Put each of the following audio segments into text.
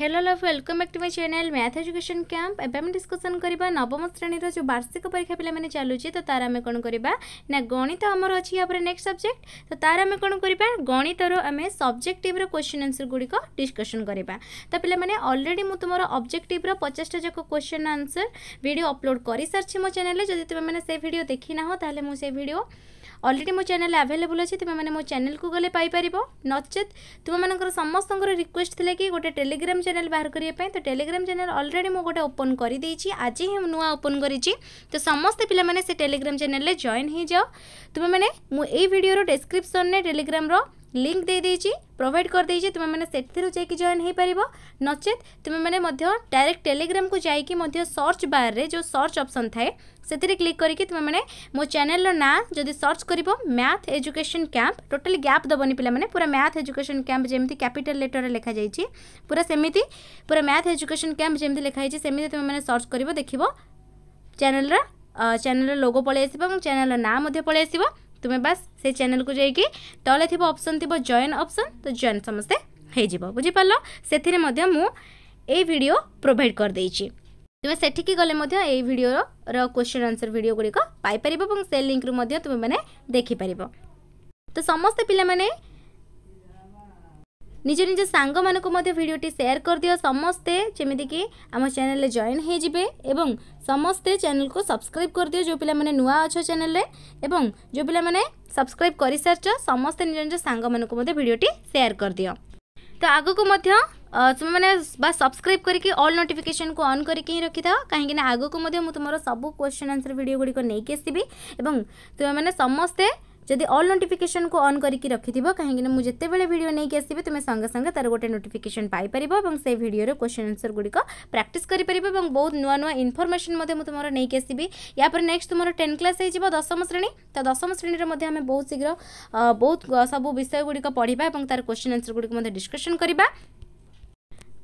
hello love welcome back to my channel math education camp एवं discussion करवा नवम श्रेणी जो वार्षिक परीक्षा पे चलुचे तो तार आम कौन करवा ना गणित आमर अच्छी यहाँ पर नेक्स्ट सब्जेक्ट तो तार आम कौन करवा गणितर आम सब्जेक्टिव्र क्वेश्चन आंसर गुड़िक डिस्कसन करवा तो पे अलरेडी मुझ तुम अब्जेक्टिव्र पचासटा जाक क्वेश्चन आंसर भिड अपलोड कर सारी मो चेल जदि तुम मैंने से भिड देखी ना हो तो मुझे भिड अलरेडी मो चेल आभेलेबुल अच्छे तुम्हें मो चेल को गले पाइपर नचेत तुम्हें समस्त रिक्वेस्ट थे कि गोटे टेलीग्राम चेल बाहर करने तो टेलीग्राम चेल अलरेडी मुझे गोटे ओपन करदे आज ही नुआ ओपन कर समस्त पे टेलीग्राम चेल्ले जॉन हो जाओ तुम्हें मुझे भिडियो डेस्क्रिप्सन में टेलीग्राम लिंक दे दीजिए प्रोवाइड कर दीजिए तुम्हें से जॉन हो पार नचे तुम्हें डायरेक्ट टेलीग्राम को जाकि सर्च बार रे जो सर्च ऑप्शन थाए से क्लिक करके तुम्हें मो चेल ना जदि सर्च कर मैथ एजुकेशन कैंप टोटाली गैप दबनी पे पूरा मैथ एजुकेशन क्या जमी कैपिटाल लेटर लिखा जा पूरा सेमती पूरा मैथ एजुकेशन कैंप जमी लिखाई सेमी तुम्हें सर्च कर देख चेल चेल लोगो पलैस आस चेल ना पलि তুমি বাস সেই চ্যানেলকে যাই তলে থাকবে অপসন থাকবে জয়েন অপসন তো জয়েন সমস্তে হয়ে যাব বুঝিপারল সেথিরে মধ্যে মু এই ভিডিও প্রোভাইড করেদেইছি তুমি সেটিকি গলে মধ্যে এই ভিডিওর কোশ্চেন আনসর ভিডিও গুড়িক পাইপার এবং সে লিঙ্করু মধ্যে তুমি মানে দেখিপার তো সমস্ত পিলা মানে ନିଜ ନିଜ ସାଙ୍ଗମାନଙ୍କୁ ମଧ୍ୟ ଭିଡ଼ିଓଟି ସେୟାର କରିଦିଅ ସମସ୍ତେ ଯେମିତିକି ଆମ ଚ୍ୟାନେଲରେ ଜଏନ୍ ହୋଇଯିବେ ଏବଂ ସମସ୍ତେ ଚ୍ୟାନେଲକୁ ସବସ୍କ୍ରାଇବ୍ କରିଦିଅ ଯେଉଁ ପିଲାମାନେ ନୂଆ ଅଛ ଚ୍ୟାନେଲରେ ଏବଂ ଯେଉଁ ପିଲାମାନେ ସବସ୍କ୍ରାଇବ୍ କରିସାରିଛ ସମସ୍ତେ ନିଜ ନିଜ ସାଙ୍ଗମାନଙ୍କୁ ମଧ୍ୟ ଭିଡ଼ିଓଟି ସେୟାର କରିଦିଅ ତ ଆଗକୁ ମଧ୍ୟ ତୁମେମାନେ ବାସ୍ ସବସ୍କ୍ରାଇବ୍ କରିକି ଅଲ୍ ନୋଟିଫିକେସନ୍କୁ ଅନ୍ କରିକି ହିଁ ରଖିଥାଅ କାହିଁକିନା ଆଗକୁ ମଧ୍ୟ ମୁଁ ତୁମର ସବୁ କ୍ୱେଶ୍ଚନ୍ ଆନ୍ସର୍ ଭିଡ଼ିଓ ଗୁଡ଼ିକ ନେଇକି ଆସିବି ଏବଂ ତୁମେମାନେ ସମସ୍ତେ जदि अल नोटिकेसन को अन् करके रखि कहीं मुझे भिड नहीं आसवि तुम संगे संगे तार गोटे नोटिकेसन पाइपर और से भिडर क्वेश्चन आंसर गुड़िक प्राक्ट कर बहुत नुआ नुआ इनफर्मेसन तुम नहीं आसवि यापर नेक्स्ट तुम टेन क्लास हो दशम श्रेणी तो दशम श्रेणी में बहुत शीघ्र बहुत सब विषय गुड़िक पढ़ा और तार क्वेश्चन आंसर गुड़िक डिस्कसन करवा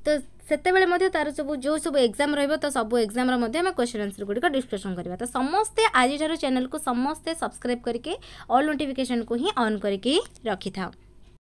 ତ ସେତେବେଳେ ମଧ୍ୟ ତା'ର ସବୁ ଯେଉଁ ସବୁ ଏକ୍ଜାମ୍ ରହିବ ତ ସବୁ ଏକ୍ଜାମ୍ର ମଧ୍ୟ ଆମେ କ୍ୱେଶ୍ଚନ୍ ଆନ୍ସର୍ ଗୁଡ଼ିକ ଡିସ୍କସନ୍ କରିବା ତ ସମସ୍ତେ ଆଜିଠାରୁ ଚ୍ୟାନେଲ୍କୁ ସମସ୍ତେ ସବସ୍କ୍ରାଇବ୍ କରିକି ଅଲ୍ ନୋଟିଫିକେସନ୍କୁ ହିଁ ଅନ୍ କରିକି ରଖିଥାଉ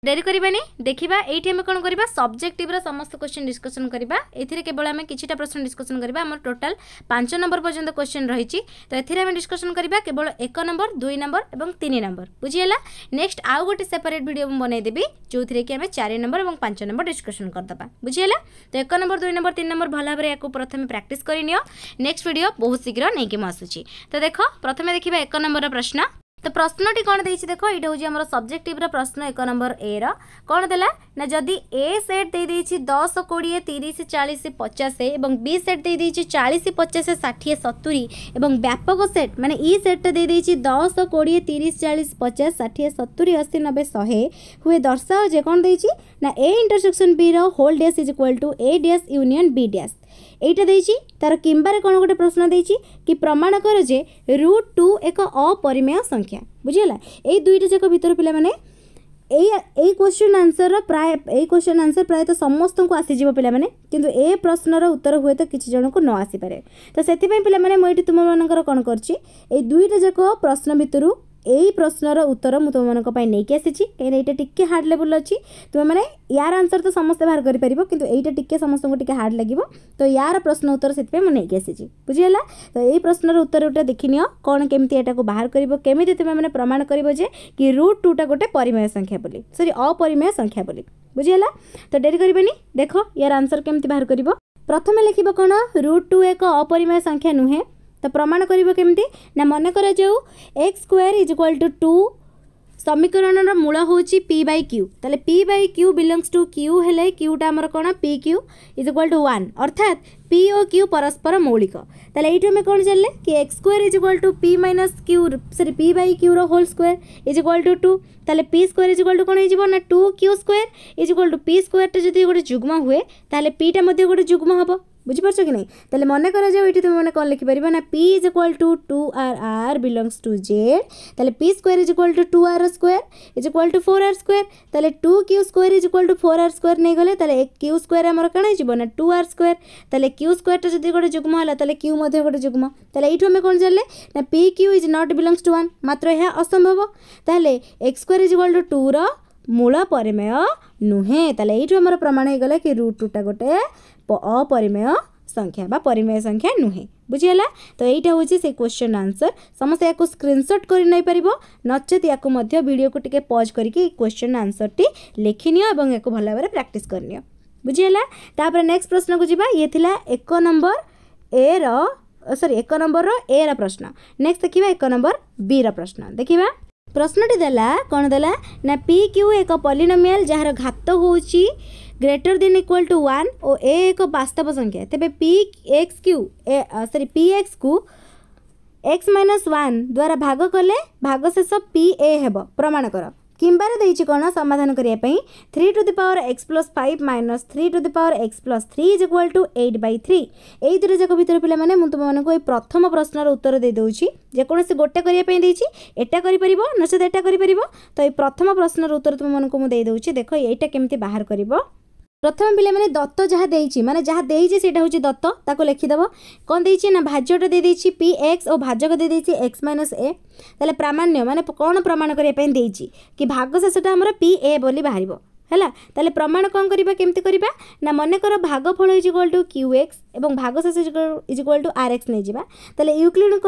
ডেরি করবানি দেখা এইটি আমি কোণ করা সবজেক্টিভর সমস্ত কোশ্চেন ডিসকসন করা এতে কেবল আমি কিছুটা প্রশ্ন ডিসকসন করা আমার টোটাল পাঁচ নম্বর পর্যন্ত কোশ্চেন রয়েছে তো এতে আমি ডিসকসন করা কেবল এক নম্বর দুই নম্বর এবং তিন নম্বর বুঝিগলা নেক্সট আউ গোটে সেপারেট ভিডিও মু বনাইদেবি যে কি আমি চারি নম্বর এবং পাঁচ নম্বর ডিসকসন করেদেবা বুঝিগলা তো এক নম্বর দুই নম্বর তিন নম্বর ভাল ভাবে ইয়াকু প্রথমে প্র্যাকটিস করে নিও নেক্সট ভিডিও বহু শীঘ্র নেই আসুচি তো দেখ প্রথমে দেখা এক নম্বর প্রশ্ন তো প্রশ্নটি কোণ দিয়েছি দেখো এইটা হচ্ছে আমার সবজেক্টিভর প্রশ্ন এক নম্বর এ র কোণ দেলা না যদি এ সেট দিয়ে দিয়েছি দশ কোড়িয়ে তিরিশ চাশ পচাশে এবং বি সেট দিয়ে দিয়েছি চাশ পচাশে ষাঠিয়ে সতুরি এবং ব্যাপক সেট মানে ই সেটটা দিয়ে দিয়েছি দশ কোড়িয়ে তিরিশ চাশ পচাশ ষাঠিয়ে সতুরি অশী নবে শহে হুয়ে দর্শাও যে কোণ দিয়েছি না এ ইন্টরসেকশন বি র whole dash is equal to A dash union B dash ଏଇଟା ଦେଇଛି ତାର କିମ୍ବାରେ କ'ଣ ଗୋଟେ ପ୍ରଶ୍ନ ଦେଇଛି କି ପ୍ରମାଣ କର ଯେ ରୁଟ୍ ଟୁ ଏକ ଅପରିମେୟ ସଂଖ୍ୟା ବୁଝିହେଲା ଏଇ ଦୁଇଟା ଯାକ ଭିତରୁ ପିଲାମାନେ ଏଇ ଏଇ କ୍ୱେଶ୍ଚିନ୍ ଆନ୍ସର୍ର ପ୍ରାୟ ଏଇ କ୍ୱେଶ୍ଚିନ୍ ଆନ୍ସର୍ ପ୍ରାୟତଃ ସମସ୍ତଙ୍କୁ ଆସିଯିବ ପିଲାମାନେ କିନ୍ତୁ ଏ ପ୍ରଶ୍ନର ଉତ୍ତର ହୁଏତ କିଛି ଜଣଙ୍କୁ ନ ଆସିପାରେ ତ ସେଥିପାଇଁ ପିଲାମାନେ ମୁଁ ଏଇଠି ତୁମମାନଙ୍କର କ'ଣ କରିଛି ଏଇ ଦୁଇଟା ଯାକ ପ୍ରଶ୍ନ ଭିତରୁ यही प्रश्नर उत्तर मुझे तुम नहीं आसी कहीं ये टी हार्ड लेवल अच्छी तुम्हें यार आंसर तो समस्त बाहर करेंटा टी समस्त हार्ड लगे तो यार प्रश्न उत्तर से मुझे आसी बुझीला तो यही प्रश्नर उत्तर गोटे देखी कौन केमती यहाँ को बाहर करमी तुम्हें प्रमाण कर कि रुट टू गोटे परिमेय संख्या बोली सरी अपरिमेय संख्या बोली बुझीला तो डेरी कर देख यार आंसर केमी बाहर कर प्रथम लिख कौन रुट टू एक अपरिमेय संख्या नुहे ତ ପ୍ରମାଣ କରିବ କେମିତି ନା ମନେ କରାଯାଉ x square is equal to two ସମୀକରଣର ମୂଳ ହେଉଛି ପି ବାଇ କ୍ୟୁ ତାହେଲେ p by q belongs to q ହେଲେ କ୍ୟୁଟା ଆମର କ'ଣ p q is equal to one ଅର୍ଥାତ୍ ପି ଓ କ୍ୟୁ ପରସ୍ପର ମୌଳିକ ତାହେଲେ ଏଇଠୁ ଆମେ କ'ଣ ଜାଣିଲେ କି x square is equal to p minus q sorry p by କ୍ୟୁର whole square is equal to two ତାହେଲେ p square is equal to କ'ଣ ହେଇଯିବ ନା two q square is equal to p ସ୍କୋୟାରଟା ଯଦି ଗୋଟେ ଯୁଗ୍ମ ହୁଏ ତାହେଲେ ପିଟା ମଧ୍ୟ ଗୋଟେ ଯୁଗ୍ମ ହେବ বুঝিপারছ কি না তাহলে মনে করা যাও এটি তুমি মানে কম লিখিপারিবা না p is equal to two r r belongs to Z তাহলে p square is equal to two r square is equal to four r square তাহলে two q square is equal to four r square নিয়ে গেলে তাহলে Q square আমার কেন হয়ে যাব না টু আর স্কোয়ার তাহলে কিউ স্কোয়ারটা যদি গোটে যুগ্ম হল তাহলে কিউ মধ্যে গোটে যুগ্ম তাহলে এইটু আমি কোণ জানলে না p q is not belongs to one মাত্র ଏହା ଅସମ୍ଭବ ତାହେଲେ x square is equal to ଟୁର ମୂଳ ପରିମେୟ ନୁହେଁ ତାହେଲେ ଏଇଠୁ ଆମର ପ୍ରମାଣ ହେଇଗଲା କି ରୁଟ୍ ଟୁଟା ଗୋଟେ ଅପରିମେୟ ସଂଖ୍ୟା ବା ପରିମେୟ ସଂଖ୍ୟା ନୁହେଁ ବୁଝିଗଲା ତ ଏଇଟା ହେଉଛି ସେ କ୍ୱେଶ୍ଚନ୍ ଆନ୍ସର୍ ସମସ୍ତେ ୟାକୁ ସ୍କ୍ରିନ୍ସଟ୍ କରି ନେଇପାରିବ ନଚେତ୍ ୟାକୁ ମଧ୍ୟ ଭିଡ଼ିଓକୁ ଟିକେ ପଜ୍ କରିକି କ୍ୱେଶ୍ଚନ୍ ଆନ୍ସର୍ଟି ଲେଖିନିଅ ଏବଂ ୟାକୁ ଭଲ ଭାବରେ ପ୍ରାକ୍ଟିସ୍ କରିନିଅ ବୁଝିଗଲା ତାପରେ ନେକ୍ସଟ ପ୍ରଶ୍ନକୁ ଯିବା ଇଏ ଥିଲା ଏକ ନମ୍ବର ଏର ସରି ଏକ ନମ୍ବରର ଏର ପ୍ରଶ୍ନ ନେକ୍ସଟ ଦେଖିବା ଏକ ନମ୍ବର ବିର ପ୍ରଶ୍ନ ଦେଖିବା প্রশ্নটি দেলা কোণ দেলা না পি কিউ এক পলিনোমিয়াল যার ঘাত হচ্ছে greater than equal to one ও এ এক বাস্তব সংখ্যা তবে পি এক্স কিউ এ সরি পি এক্স কু এক্স মাইনস ওয়ান দ্বারা ভাগ কলে ভাগশেষ পি এ হব প্রমাণ কর କିମ୍ବାର ଦେଇଛି କ'ଣ ସମାଧାନ କରିବା ପାଇଁ three to the power x plus five minus three to the power x plus three is equal to eight by three ଏଇ ଦୁଇଟି ଯାକ ଭିତରେ ପିଲାମାନେ ମୁଁ ତୁମମାନଙ୍କୁ ଏଇ ପ୍ରଥମ ପ୍ରଶ୍ନର ଉତ୍ତର ଦେଇଦେଉଛି ଯେକୌଣସି ଗୋଟେ କରିବା ପାଇଁ ଦେଇଛି ଏଟା କରିପାରିବ ନଚେତ ଏଟା କରିପାରିବ ତ ଏଇ ପ୍ରଥମ ପ୍ରଶ୍ନର ଉତ୍ତର ତୁମମାନଙ୍କୁ ମୁଁ ଦେଇଦେଉଛି ଦେଖ ଏଇଟା କେମିତି ବାହାର କରିବ প্রথমে পিলামানে দত্ত যাহা দেইছি মানে যাহা দেইছি সেটা হচ্ছে দত্ত তাকে লিখিদেব কোন দেইছি না ভাজ্যটা দিয়ে দিয়েছি পি এক্স ও ভাজক দিয়ে দিয়েছি এক্স মাইনস এ তাহলে প্রামাণ্য মানে কোণ প্রমাণ করা দেইছি কি ভাগশেষটা আমার পি এ বলে বাহার ହେଲା ତାହେଲେ ପ୍ରମାଣ କ'ଣ କରିବା କେମିତି କରିବା ନା ମନେକର ଭାଗଫଳ is equal to q x ଏବଂ ଭାଗଶେଷ is equal to r x ନେଇଯିବା ତାହେଲେ ୟୁକ୍ଲିଡ଼ଙ୍କ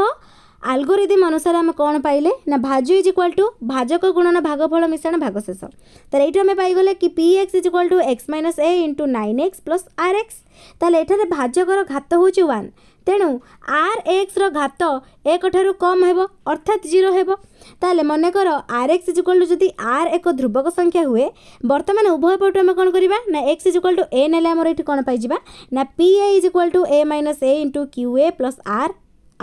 ଆଲଗୋରିଦିମ୍ ଅନୁସାରେ ଆମେ କ'ଣ ପାଇଲେ ନା ଭାଜ ଇଜ୍ ଇକ୍ୱାଲ୍ ଟୁ ଭାଜକ ଗୁଣନ ଭାଗଫଳ ମିଶାଣ ଭାଗଶେଷ ତାହେଲେ ଏଇଠି ଆମେ ପାଇଗଲେ କି p x is equal to x minus a into nine x plus r x ତାହେଲେ ଏଠାରେ ଭାଜକର ଘାତ ହେଉଛି ୱାନ୍ ତେଣୁ ଆର୍ ଏକ୍ସର ଘାତ ଏକଠାରୁ କମ୍ ହେବ ଅର୍ଥାତ୍ ଜିରୋ ହେବ ତାହେଲେ ମନେକର r x is equal to ଯଦି ଆର୍ ଏକ ଧ୍ରୁବକ ସଂଖ୍ୟା ହୁଏ ବର୍ତ୍ତମାନ ଉଭୟ ପଟୁ ଆମେ କ'ଣ କରିବା ନା x is equal to a ନେଲେ ଆମର ଏଠି କ'ଣ ପାଇଯିବା ନା p a is equal to a minus a into q a plus r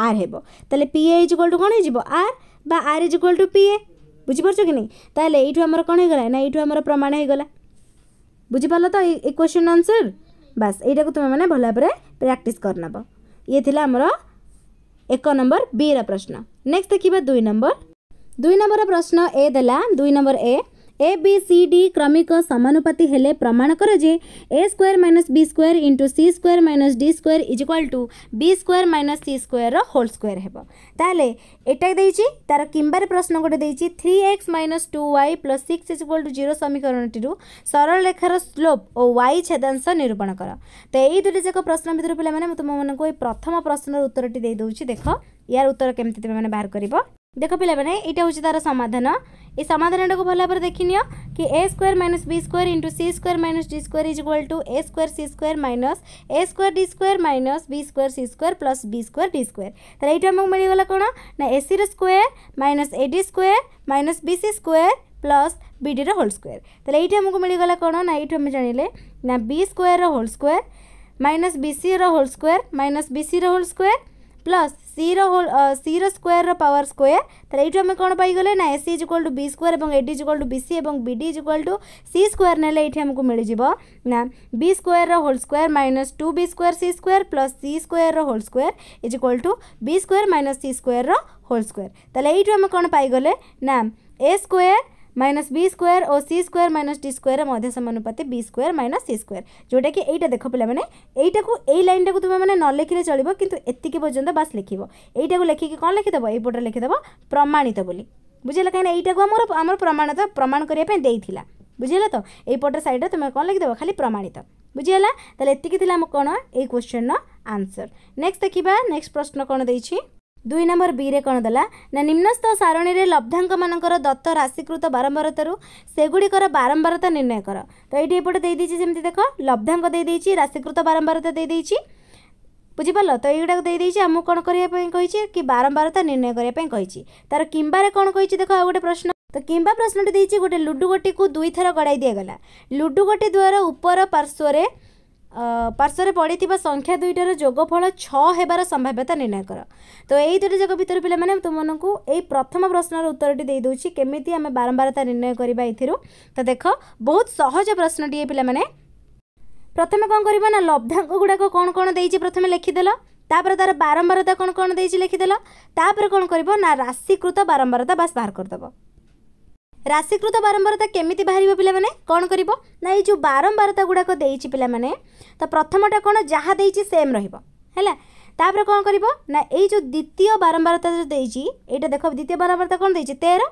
r ହେବ ତାହେଲେ p a is equal to କ'ଣ ହେଇଯିବ ଆର୍ বা r is equal to p a ବୁଝିପାରୁଛ କି ନାହିଁ ତାହେଲେ ଏଇଠୁ ଆମର କ'ଣ ହେଇଗଲା ନା ଏଇଠୁ ଆମର ପ୍ରମାଣ ହେଇଗଲା ବୁଝିପାରିଲ ତ ଏ କ୍ୱେଶ୍ଚନ୍ ଆନ୍ସର୍ ବାସ୍ ଏଇଟାକୁ ତୁମେମାନେ ଭଲ ଭାବରେ ପ୍ରାକ୍ଟିସ୍ କରିନେବ ଇଏ ଥିଲା ଆମର ଏକ ନମ୍ବର ବିର ପ୍ରଶ୍ନ ନେକ୍ସଟ ଦେଖିବା ଦୁଇ ନମ୍ବର ଦୁଇ ନମ୍ବର ପ୍ରଶ୍ନ ଏ ଦେଲା ଦୁଇ ନମ୍ବର ଏ ए बी सी डी क्रमिक समानुपाति हेले प्रमाण कर जे a square minus b square into c square minus d square is equal to b square minus c square whole square होते एटा दे तार किबारे प्रश्न गोटे three x minus two y plus six is equal to zero समीकरण टू सरल रेखार स्लोप और वाई छेदांश निरूपण कर तो यही दुईटी जाक प्रश्न भितर पे तुम मैं प्रथम प्रश्नर उत्तरटी देदे देख यार उत्तर केमती तुम्हें बाहर कर देख पाने ये तार समाधान ये समाधान टाक भल भाव देखनी कि a square minus b square into c square minus d square is equal to a square c square minus a square d square minus b square c square plus b square d square तर ये कौन ना a c square minus a d square minus b c square plus b d whole square तेल ये आमको मिलगला कौन ना you आम जाने ना b square whole square minus b c whole square minus b c whole square plus c whole c रोयर power square তাহলে এইটু আমি কোণ পাইগলে না a c is equal to b square এবং a d is equal to b c এবং b d is equal to c square নেলে এইটি আমাকে মিলিযোগ না b square whole square minus two b square c square plus c square whole square is equal to b square minus c square whole square তাহলে এইটু আমি কোণ পাইগলে না a square minus b square ও সি স্কোয়ার মাইনাস ডি স্কোয়ারের মধ্যে সমানুপাতে b square minus c square যেটা কি এইটা দেখো পিলামানে এইটাকু এই লাইনটাকু তুমি মানে ন লেখিলে চলিব কিন্তু এতিকি পর্যন্ত বাস লিখিব এইটাকু লেখিকি কোণ লেখিদেব এইপটে লেখিদেব প্রমাণিত বলি বুঝিলা কিনা এইটাকু আমার আমার প্রমাণিত প্রমাণ করা দেইলা বুঝিলা তো এইপটের সাইডে তুমি কোণ লেখিদেব খালি প্রমাণিত বুঝিলা তাহলে এতিকি লা কোণ এই কোশ্চেনর আনসর নেক্সট দেখা নেক্সট প্রশ্ন কোণ দিয়েছি ଦୁଇ ନମ୍ବର ବିରେ କ'ଣ ଦେଲା ନା ନିମ୍ନସ୍ଥ ସାରଣୀରେ ଲବ୍ଧାଙ୍କମାନଙ୍କର ଦତ୍ତ ରାଶିକୃତ ବାରମ୍ବାରତାରୁ ସେଗୁଡ଼ିକର ବାରମ୍ବାରତା ନିର୍ଣ୍ଣୟ କର ତ ଏଇଠି ଏପଟେ ଦେଇଦେଇଛି ସେମିତି ଦେଖ ଲବ୍ଧାଙ୍କ ଦେଇଦେଇଛି ରାଶିକୃତ ବାରମ୍ବାରତା ଦେଇଦେଇଛି ବୁଝିପାରିଲ ତ ଏଇଗୁଡ଼ାକ ଦେଇଦେଇଛି ଆମକୁ କ'ଣ କରିବା ପାଇଁ କହିଛି କି ବାରମ୍ବାରତା ନିର୍ଣ୍ଣୟ କରିବା ପାଇଁ କହିଛି ତାର କିମ୍ବାରେ କ'ଣ କହିଛି ଦେଖ ଆଉ ଗୋଟେ ପ୍ରଶ୍ନ ତ କିମ୍ବା ପ୍ରଶ୍ନଟି ଦେଇଛି ଗୋଟେ ଲୁଡ଼ୁଗୋଟିକୁ ଦୁଇଥର ଗଡ଼ାଇ ଦିଆଗଲା ଲୁଡ଼ୁଗୋଟି ଦ୍ୱାରା ଉପର ପାର୍ଶ୍ୱରେ ପାର୍ଶ୍ୱରେ ପଡ଼ିଥିବା ସଂଖ୍ୟା ଦୁଇଟାର ଯୋଗଫଳ ଛଅ ହେବାର ସମ୍ଭାବ୍ୟତା ନିର୍ଣ୍ଣୟ କର ତ ଏଇ ଦୁଇଟି ଯାକ ଭିତରେ ପିଲାମାନେ ତୁମମାନଙ୍କୁ ଏଇ ପ୍ରଥମ ପ୍ରଶ୍ନର ଉତ୍ତରଟି ଦେଇଦେଉଛି କେମିତି ଆମେ ବାରମ୍ବାରତା ନିର୍ଣ୍ଣୟ କରିବା ଏଥିରୁ ତ ଦେଖ ବହୁତ ସହଜ ପ୍ରଶ୍ନଟିଏ ପିଲାମାନେ ପ୍ରଥମେ କ'ଣ କରିବା ନା ଲବ୍ଧାଙ୍କ ଗୁଡ଼ାକ କ'ଣ କ'ଣ ଦେଇଛି ପ୍ରଥମେ ଲେଖିଦେଲ ତା'ପରେ ତା'ର ବାରମ୍ବାରତା କ'ଣ କ'ଣ ଦେଇଛି ଲେଖିଦେଲ ତା'ପରେ କ'ଣ କରିବ ନା ରାଶିକୃତ ବାରମ୍ବାରତା ବାସ୍ ବାହାର କରିଦେବ ରାଶିକୃତ ବାରମ୍ବାରତା କେମିତି ବାହାରିବ ପିଲାମାନେ କ'ଣ କରିବ ନା ଏଇ ଯେଉଁ ବାରମ୍ବାରତା ଗୁଡ଼ାକ ଦେଇଛି ପିଲାମାନେ ତ ପ୍ରଥମଟା କ'ଣ ଯାହା ଦେଇଛି ସେମ୍ ରହିବ ହେଲା ତା'ପରେ କ'ଣ କରିବ ନା ଏଇ ଯେଉଁ ଦ୍ୱିତୀୟ ବାରମ୍ବାରତା ଯେଉଁ ଦେଇଛି ଏଇଟା ଦେଖ ଦ୍ୱିତୀୟ ବାରମ୍ବାରତା କ'ଣ ଦେଇଛି ତେର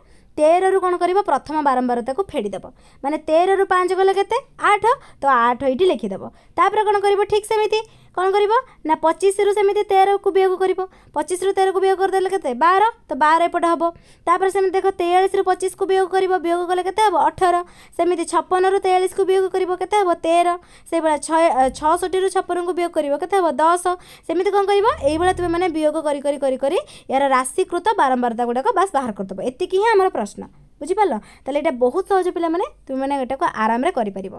ତେରରୁ କ'ଣ କରିବ ପ୍ରଥମ ବାରମ୍ବାରତାକୁ ଫେଡ଼ିଦେବ ମାନେ ତେରରୁ ପାଞ୍ଚ ଗଲେ କେତେ ଆଠ ତ ଆଠ ଏଇଠି ଲେଖିଦେବ ତା'ପରେ କ'ଣ କରିବ ଠିକ୍ ସେମିତି କ'ଣ କରିବ ନା ପଚିଶରୁ ସେମିତି ତେରକୁ ବିୟୋଗ କରିବ ପଚିଶରୁ ତେରକୁ ବିୟୋଗ କରିଦେଲେ କେତେ ବାର ତ ବାର ଏପଟେ ହେବ ତା'ପରେ ସେମିତି ଦେଖ ତେୟାଳିଶରୁ ପଚିଶକୁ ବିୟୋଗ କରିବ ବିୟୋଗ କଲେ କେତେ ହେବ ଅଠର ସେମିତି ଛପନରୁ ତେୟାଳିଶକୁ ବିୟୋଗ କରିବ କେତେ ହେବ ତେର ସେଇଭଳିଆ ଛଅ ଛଅଷଠିରୁ ଛପନକୁ ବିୟୋଗ କରିବ କେତେ ହେବ ଦଶ ସେମିତି କ'ଣ କରିବ ଏଇଭଳିଆ ତୁମେମାନେ ବିୟୋଗ କରି କରି କରି କରି ଏହାର ରାଶିକୃତ ବାରମ୍ବାରତା ଗୁଡ଼ାକ ବାସ୍ ବାହାର କରିଦେବ ଏତିକି ହିଁ ଆମର ପ୍ରଶ୍ନ ବୁଝିପାରିଲ ତାହେଲେ ଏଇଟା ବହୁତ ସହଜ ପିଲାମାନେ ତୁମେମାନେ ଏଟାକୁ ଆରାମରେ କରିପାରିବ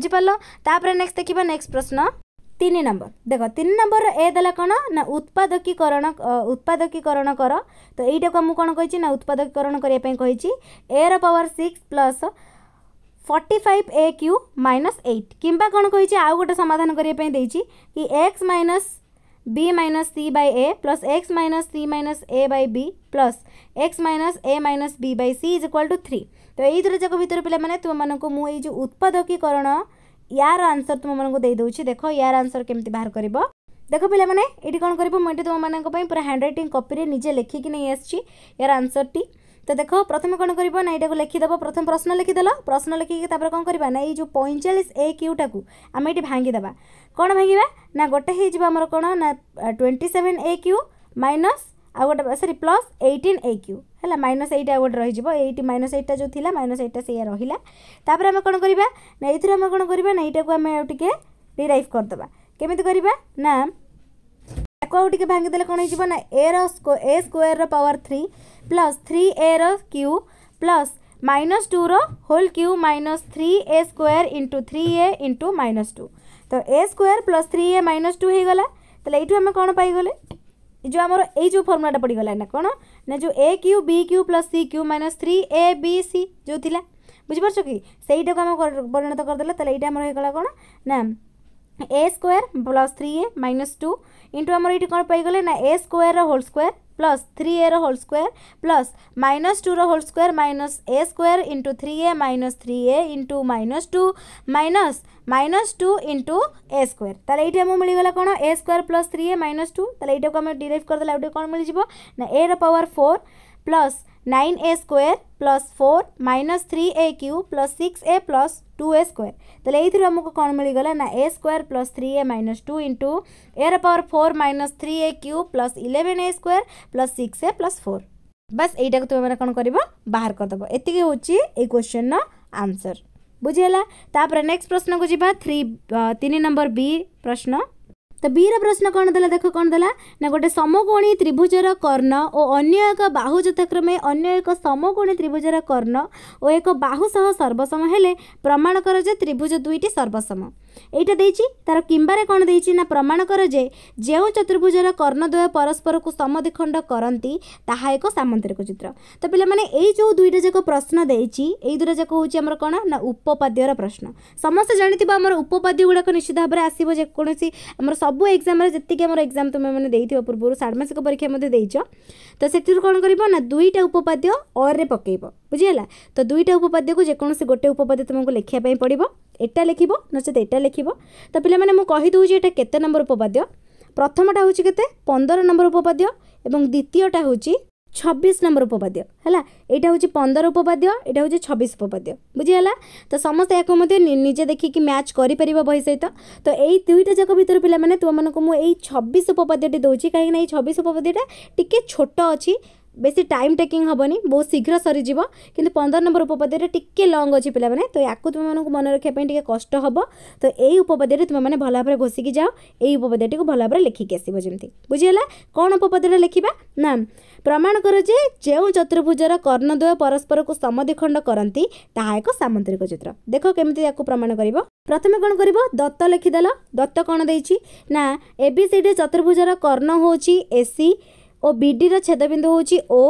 ବୁଝିପାରିଲ ତା'ପରେ ନେକ୍ସଟ ଦେଖିବା ନେକ୍ସଟ ପ୍ରଶ୍ନ ତିନି ନମ୍ବର ଦେଖ ତିନି ନମ୍ବରର ଏ ଦେଲା କ'ଣ ନା ଉତ୍ପାଦକୀକରଣ ଉତ୍ପାଦକୀକରଣ କର ତ ଏଇଟାକୁ ଆମକୁ କ'ଣ କହିଛି ନା ଉତ୍ପାଦକୀକରଣ କରିବା ପାଇଁ କହିଛି ଏର power six plus forty five a q minus eight କିମ୍ବା କ'ଣ କହିଛି ଆଉ ଗୋଟେ ସମାଧାନ କରିବା ପାଇଁ ଦେଇଛି କି x minus b minus c by a plus x minus c minus a by b plus x minus a minus b by c is equal to 3 তো এই দুটো যাক ভিতরে পিলামানে তোমাকে মু এই যে উৎপাদকীকরণ यार आंसर तुम मन को दे देख यार आंसर केमती बाहर कर देख पे ये कौन कर तुम मैं पूरा हैंड रईटिंग कपी निजे लिखिकी नहीं आसी आंसर टी तो देख प्रथम कौन कर ना यहाँ लिखिदेव प्रथम प्रश्न लिखिदेल प्रश्न लिखिकी तापर कौन करवा ना ये जो पैंचाश ए क्यूटा को आम ये भांगीदेवा कौन भांगा ना गोटे होमर कौन ना twenty seven a q minus ଆଉ ଗୋଟେ sorry plus eighteen a q ହେଲା ମାଇନସ୍ ଏଇଟା ଗୋଟେ ରହିଯିବ ଏଇଟି ମାଇନସ୍ ଏଇଟା ଯେଉଁ ଥିଲା ମାଇନସ୍ ଏଇଟା ସେଇଆ ରହିଲା ତାପରେ ଆମେ କ'ଣ କରିବା ନା ଏଇଥିରୁ ଆମେ କ'ଣ କରିବା ନା ଏଇଟାକୁ ଆମେ ଆଉ ଟିକେ ଡିରାଇଭ୍ କରିଦେବା କେମିତି କରିବା ନା ତାକୁ ଆଉ ଟିକେ ଭାଙ୍ଗିଦେଲେ କ'ଣ ହେଇଯିବ ନା ଏର ଏ ସ୍କୋୟାର୍ର ପାୱାର ଥ୍ରୀ ପ୍ଲସ୍ ଥ୍ରୀ ଏର କ୍ୟୁ ପ୍ଲସ୍ ମାଇନସ୍ ଟୁର whole q minus three a square into three a into minus two ତ a square plus three a minus two ହେଇଗଲା ତାହେଲେ ଏଇଠୁ ଆମେ କ'ଣ ପାଇଗଲେ जो आम यही फर्मुलाटा पड़गला ना कौन ना जो a q b q plus c q minus three a b c जो थी बुझिपार कि सहीटा को आम परिणत करदे तो यहाँ कौन ना a square plus three a minus two into आमर ये कौन पाइगले ना a square whole square plus three a whole square plus minus two whole square minus a square into three a minus three a into minus two minus minus two into a square ताले ये आम मिलगला कौन a square plus three a minus two ताले ये derive करदे आउ कौन मिल जाए ना ए power four plus nine a square plus four minus three a cube plus six a plus two a square তাহলে এইথর আমাকে কোণ মিলিগলা না a square plus three a minus two into এর power four minus three a cube plus eleven a square plus six a plus four বাস এইটাকে তুমি মানে কোণ করব বাহার করদেব এতিকি হচ্ছে এই কোশ্চেন আনসর বুঝিগলা তাপরে নেক্সট প্রশ্নকু যা থ্রি তিন নম্বর বি প্রশ্ন ତ ବିର ପ୍ରଶ୍ନ କ'ଣ ଦେଲା ଦେଖ କ'ଣ ଦେଲା ନା ଗୋଟେ ସମକୋଣୀ ତ୍ରିଭୁଜର କର୍ଣ୍ଣ ଓ ଅନ୍ୟ ଏକ ବାହୁ ଯଥାକ୍ରମେ ଅନ୍ୟ ଏକ ସମକୋଣୀ ତ୍ରିଭୁଜର କର୍ଣ୍ଣ ଓ ଏକ ବାହୁ ସହ ସର୍ବସମ ହେଲେ ପ୍ରମାଣ କର ଯେ ତ୍ରିଭୁଜ ଦୁଇଟି ସର୍ବସମ ଏଇଟା ଦେଇଛି ତାର କିମ୍ବାରେ କ'ଣ ଦେଇଛି ନା ପ୍ରମାଣ କର ଯେ ଯେଉଁ ଚତୁର୍ଭୁଜର କର୍ଣ୍ଣଦ୍ୱୟ ପରସ୍ପରକୁ ସମଧିଖଣ୍ଡ କରନ୍ତି ତାହା ଏକ ସାମନ୍ତରିକ ଚିତ୍ର ତ ପିଲାମାନେ ଏଇ ଯେଉଁ ଦୁଇଟା ଯାକ ପ୍ରଶ୍ନ ଦେଇଛି ଏଇ ଦୁଇଟା ଯାକ ହେଉଛି ଆମର କ'ଣ ନା ଉପପାଦ୍ୟର ପ୍ରଶ୍ନ ସମସ୍ତେ ଜାଣିଥିବ ଆମର ଉପପାଦ୍ୟ ଗୁଡ଼ାକ ନିଶ୍ଚିତ ଭାବରେ ଆସିବ ଯେକୌଣସି ଆମର ସବୁ ଏକ୍ଜାମ୍ରେ ଯେତିକି ଆମର ଏକ୍ଜାମ୍ ତୁମେମାନେ ଦେଇଥିବ ପୂର୍ବରୁ ଷାଡ଼ମାସିକ ପରୀକ୍ଷା ମଧ୍ୟ ଦେଇଛ ତ ସେଥିରୁ କ'ଣ କରିବ ନା ଦୁଇଟା ଉପପାଦ୍ୟ ଅରେ ପକାଇବ ବୁଝିହେଲା ତ ଦୁଇଟା ଉପପାଦ୍ୟକୁ ଯେକୌଣସି ଗୋଟେ ଉପପାଦ୍ୟ ତୁମକୁ ଲେଖିବା ପାଇଁ ପଡ଼ିବ এটা লিখব নচেত এটা লিখব তো পিলামানে মু কহিদেউছি এটা কেতে নম্বর উপপাদ্য প্রথমটা হচ্ছে কেতে পনের নম্বর উপপাদ্য এবং দ্বিতীয়টা হচ্ছে ছবিশ নম্বর উপপাদ্য হল এইটা হচ্ছে পনের উপপাদ্য এটা হচ্ছে ছবিশ উপপাদ্য বুঝিগলা তো সমস্তে এখন নিজে দেখিকি ম্যাচ করে পার বই সহিত তো এই দুইটা যাক ভিতর পিলা মানে তোমাকে এই ছবিশ উপপাদ্যটি দেছি কিনা এই ছবিশ উপপাদ্যটা টিকি ছোট অছি বেশি টাইম টেকিং হবনি বহু শীঘ্র সরিযোগ কিন্তু পনের নম্বর উপপাদ্যটা টিকি লং অছি পিলামানে তো ইয়াকু তুমি মনে রাখা টিকি কষ্ট হব তো এই উপপাদ্যটি তুমি মানে ভালো ভাবে ঘোষিকি যাও এই উপপাদ্যটি ভালো ভাবে লেখিকি আসব যেমনি বুঝিগলা কোণ উপপাদ্যটা লেখিবা না প্রমাণ কর যে যে চতুর্ভুজর কর্ণদ্বয় পরস্পরক সমদ্বিখণ্ড করতে তাহা এক সামন্তরিক চিত্র দেখ কেমি ইয়াকু প্রমাণ করব প্রথমে কোণ করব দত্ত লেখিদেল দত্ত কোণ দিয়েছি না এবিসিডি চতুর্ভুজর কর্ণ হচ্ছে এসি ଓ ବି ଡିର ଛେଦବିନ୍ଦୁ ହେଉଛି ଓ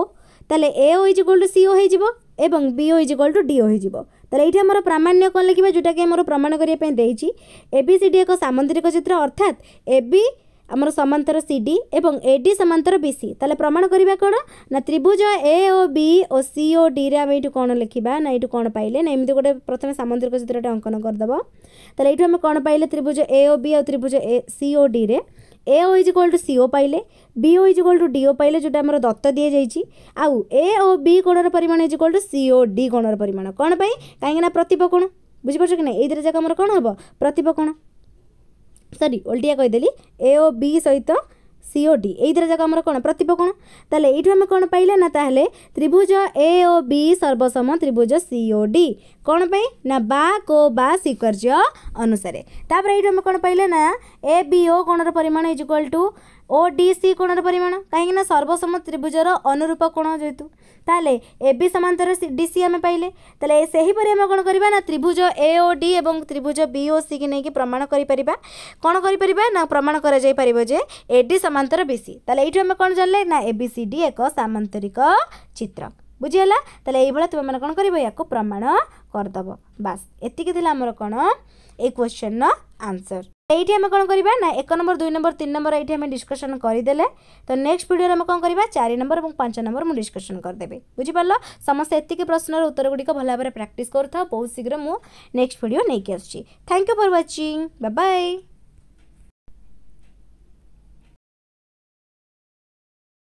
ତାହେଲେ A O is equal to C O ହେଇଯିବ ଏବଂ B O is equal to D O ହେଇଯିବ ତାହେଲେ ଏଇଠି ଆମର ପ୍ରାମାଣ୍ୟ କ'ଣ ଲେଖିବା ଯେଉଁଟାକି ଆମର ପ୍ରମାଣ କରିବା ପାଇଁ ଦେଇଛି ଏ ବି ସି ଡି ଏକ ସାମୁଦ୍ରିକ ଚିତ୍ର ଅର୍ଥାତ୍ ଏ ବି ଆମର ସମାନ୍ତର ସି ଡି ଏବଂ ଏ ଡି ସମାନ୍ତର ବି ସି ତାହେଲେ ପ୍ରମାଣ କରିବା କ'ଣ ନା ତ୍ରିଭୁଜ ଏ ଓ ବି ଓ ସି ଓ ଡିରେ ଆମେ ଏଇଠୁ କ'ଣ ଲେଖିବା ନା ଏଇଠୁ କ'ଣ ପାଇଲେ ନା ଏମିତି ଗୋଟେ ପ୍ରଥମେ ସାମୁଦ୍ରିକ ଚିତ୍ରଟେ ଅଙ୍କନ କରିଦେବ ତାହେଲେ ଏଇଠୁ ଆମେ କ'ଣ ପାଇଲେ ତ୍ରିଭୁଜ ଏ ଓ ବି ଆଉ ତ୍ରିଭୁଜ ଏ ସି ଓ ଡିରେ A O is equal to C O ପାଇଲେ B O is equal to D O ପାଇଲେ ଯେଉଁଟା ଆମର ଦତ୍ତ ଦିଆଯାଇଛି ଆଉ ଏ ଓ ବି କୋଣର ପରିମାଣ is equal to C O D କୋଣର ପରିମାଣ କ'ଣ ପାଇଁ କାହିଁକିନା ପ୍ରତିପ କୋଣ ବୁଝିପାରୁଛ କି ନା ଏଇ ଦୁଇଟା ଯାକ ଆମର କ'ଣ ହେବ ପ୍ରତିପ କୋଣ ସରି ଓଲଟିଆ କହିଦେଲି ଏ ଓ ବି ସହିତ COD ଏଇଥିରେ ଯାକ ଆମର କ'ଣ ପ୍ରତିପକଣ ତାହେଲେ ଏଇଠୁ ଆମେ କ'ଣ ପାଇଲେ ନା ତାହେଲେ ତ୍ରିଭୁଜ ଏ ଓ ବି ସର୍ବସମ ତ୍ରିଭୁଜ ସିଓଡି କ'ଣ ପାଇଁ ନା ବା କୋ ବା ସିକର୍ଯ୍ୟ ଅନୁସାରେ ତାପରେ ଏଇଠୁ ଆମେ କ'ଣ ପାଇଲେ ନା ଏ ବି ଓ କୋଣର ପରିମାଣ is equal to O D C କୋଣର ପରିମାଣ କାହିଁକିନା ସର୍ବସମ ତ୍ରିଭୁଜର ଅନୁରୂପ କୋଣ ଯେହେତୁ ତାହେଲେ ଏ ବି ସମାନ୍ତର ଡି ସି ଆମେ ପାଇଲେ ତାହେଲେ ସେହିପରି ଆମେ କ'ଣ କରିବା ନା ତ୍ରିଭୁଜ ଏ ଓ ଡି ଏବଂ ତ୍ରିଭୁଜ ବି ଓ ସିକି ନେଇକି ପ୍ରମାଣ କରିପାରିବା କ'ଣ କରିପାରିବା ନା ପ୍ରମାଣ କରାଯାଇପାରିବ ଯେ ଏ ଡି ସମାନ୍ତର ବି ସି ତାହେଲେ ଏଇଠୁ ଆମେ କ'ଣ ଜାଣିଲେ ନା ଏ ବି ସି ଡି ଏକ ସାମାନ୍ତରିକ ଚିତ୍ର ବୁଝିହେଲା ତାହେଲେ ଏଇଭଳିଆ ତୁମେମାନେ କ'ଣ କରିବ ୟାକୁ ପ୍ରମାଣ କରିଦେବ ବାସ୍ ଏତିକି ଥିଲା ଆମର କ'ଣ ଏଇ କ୍ୱେଶ୍ଚନ୍ର ଆନ୍ସର୍ এইটি আমি কোণ করা না এক নম্বর দুই নম্বর তিন নম্বর এইটি আমি ডিসকসন করেদেলে তো নেক্সট ভিডিওরে আমি কোণ করা চারি নম্বর এবং পাঁচ নম্বর মু ডিসকসন করেদেবি বুঝিপারল সমস্ত এতিকি প্রশ্নর উত্তর গুড়ি ভাল ভাবে প্র্যাকটিস করুথাও বহু শীঘ্র মু নেক্সট ভিডিও নেই আসছি thank you for watching bye by